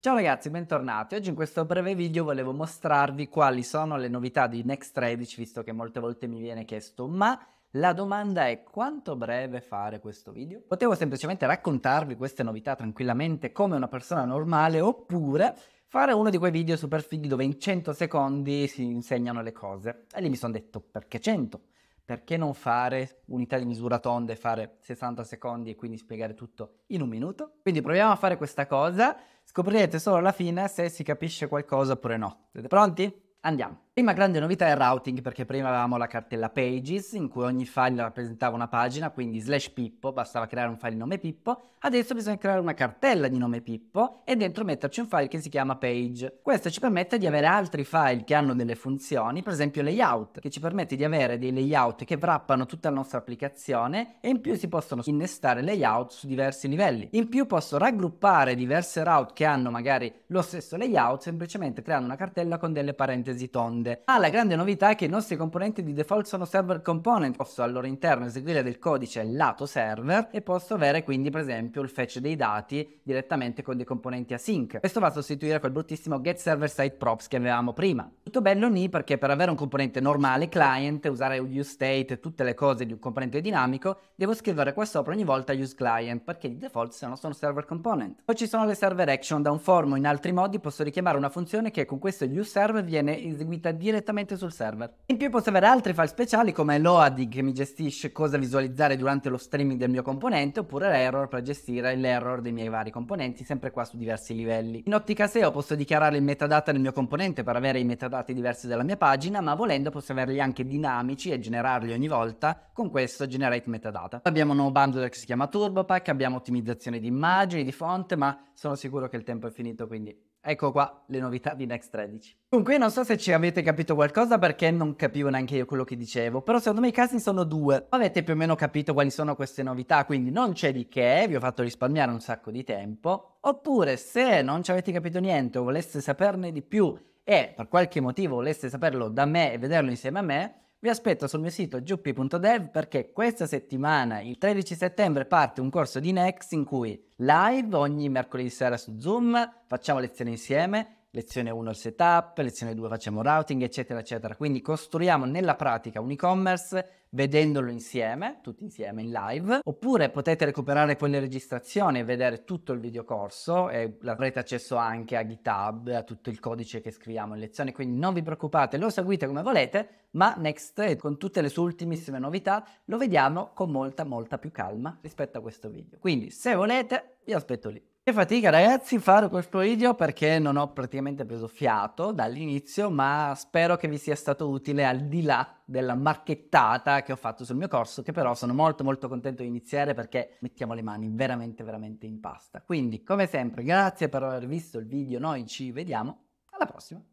Ciao ragazzi, bentornati. Oggi in questo breve video volevo mostrarvi quali sono le novità di Next 13, visto che molte volte mi viene chiesto, ma la domanda è quanto breve fare questo video? Potevo semplicemente raccontarvi queste novità tranquillamente come una persona normale, oppure fare uno di quei video super fighi dove in 100 secondi si insegnano le cose. E lì mi sono detto, perché 100? perché non fare unità di misura tonda e fare 60 secondi e quindi spiegare tutto in un minuto? Quindi proviamo a fare questa cosa, scoprirete solo alla fine se si capisce qualcosa oppure no. Siete pronti? Andiamo! Prima grande novità è il routing, perché prima avevamo la cartella Pages, in cui ogni file rappresentava una pagina, quindi slash Pippo, bastava creare un file di nome Pippo. Adesso bisogna creare una cartella di nome Pippo e dentro metterci un file che si chiama Page. Questo ci permette di avere altri file che hanno delle funzioni, per esempio layout, che ci permette di avere dei layout che wrappano tutta la nostra applicazione e in più si possono innestare layout su diversi livelli. In più posso raggruppare diverse route che hanno magari lo stesso layout semplicemente creando una cartella con delle parentesi tonde aziende. Ma ah, la grande novità è che i nostri componenti di default sono server component, posso al loro interno eseguire del codice lato server e posso avere quindi per esempio il fetch dei dati direttamente con dei componenti async. Questo va a sostituire quel bruttissimo get server side props che avevamo prima tutto bello lì perché per avere un componente normale client, usare useState e tutte le cose di un componente dinamico, devo scrivere qua sopra ogni volta useClient perché di default se no sono server component. Poi ci sono le server action da un form o in altri modi posso richiamare una funzione che con questo useServe viene eseguita direttamente sul server. In più posso avere altri file speciali come l'OAD che mi gestisce cosa visualizzare durante lo streaming del mio componente oppure l'error per gestire l'error dei miei vari componenti sempre qua su diversi livelli. In ottica SEO posso dichiarare il metadata del mio componente per avere i metadata risultati diversi della mia pagina, ma volendo posso averli anche dinamici e generarli ogni volta con questo generate metadata. Abbiamo un nuovo bundler che si chiama TurboPack, abbiamo ottimizzazione di immagini, di fonte, ma sono sicuro che il tempo è finito, quindi Ecco qua le novità di Next 13. Dunque, io non so se ci avete capito qualcosa perché non capivo neanche io quello che dicevo, però secondo me i casi sono due. Avete più o meno capito quali sono queste novità, quindi non c'è di che, vi ho fatto risparmiare un sacco di tempo. Oppure se non ci avete capito niente o voleste saperne di più e per qualche motivo voleste saperlo da me e vederlo insieme a me, vi aspetto sul mio sito giuppi.dev perché questa settimana, il 13 settembre, parte un corso di Next in cui live ogni mercoledì sera su Zoom facciamo lezioni insieme lezione 1 il setup, lezione 2 facciamo routing, eccetera, eccetera. Quindi costruiamo nella pratica un e-commerce vedendolo insieme, tutti insieme in live, oppure potete recuperare quelle registrazioni e vedere tutto il videocorso e avrete accesso anche a GitHub, a tutto il codice che scriviamo in lezione, quindi non vi preoccupate, lo seguite come volete, ma Next con tutte le sue ultimissime novità lo vediamo con molta molta più calma rispetto a questo video. Quindi se volete vi aspetto lì. Che fatica ragazzi fare questo video perché non ho praticamente preso fiato dall'inizio ma spero che vi sia stato utile al di là della marchettata che ho fatto sul mio corso che però sono molto molto contento di iniziare perché mettiamo le mani veramente veramente in pasta. Quindi come sempre grazie per aver visto il video, noi ci vediamo alla prossima.